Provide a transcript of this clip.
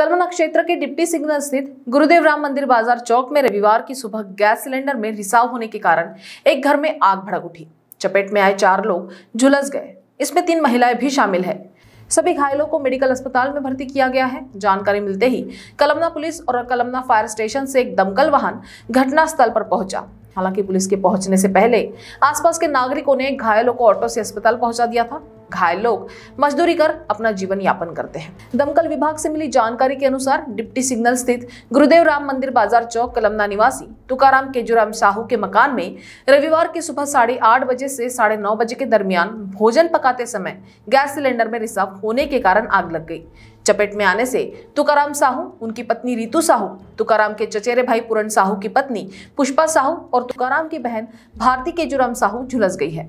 कलमना क्षेत्र के deputy signal स्थित गुरुदेव राम मंदिर बाजार चौक में रविवार की सुबह गैस सिलेंडर में रिसाव होने के कारण एक घर में आग भड़क उठी चपेट में आए चार लोग झुलस गए इसमें तीन महिलाएं भी शामिल है सभी घायलों को मेडिकल अस्पताल में भर्ती किया गया है जानकारी मिलते ही कलमना पुलिस और कलमना फायर स्टेशन से एक दमकल वाहन घटना स्थल पर पहुंचा हालांकि पुलिस के पहुंचने से पहले आसपास के नागरिकों ने घायलों को ऑटो से अस्पताल पहुंचा दिया था घायल लोग मजदूरी कर अपना जीवन यापन करते हैं दमकल विभाग से मिली जानकारी के अनुसार डिप्टी सिग्नल स्थित गुरुदेव राम मंदिर बाजार चौक कलमना निवासी तुकाराम केजुराम साहू के मकान में रविवार की सुबह साढ़े आठ बजे से साढ़े नौ बजे के दरमियान भोजन पकाते समय गैस सिलेंडर में रिसाव होने के कारण आग लग गई चपेट में आने से तुकाराम साहू उनकी पत्नी रितु साहू तुकाराम के चचेरे भाई पूरण साहू की पत्नी पुष्पा साहू और तुकाराम की बहन भारती केजूराम साहू झुलस गई है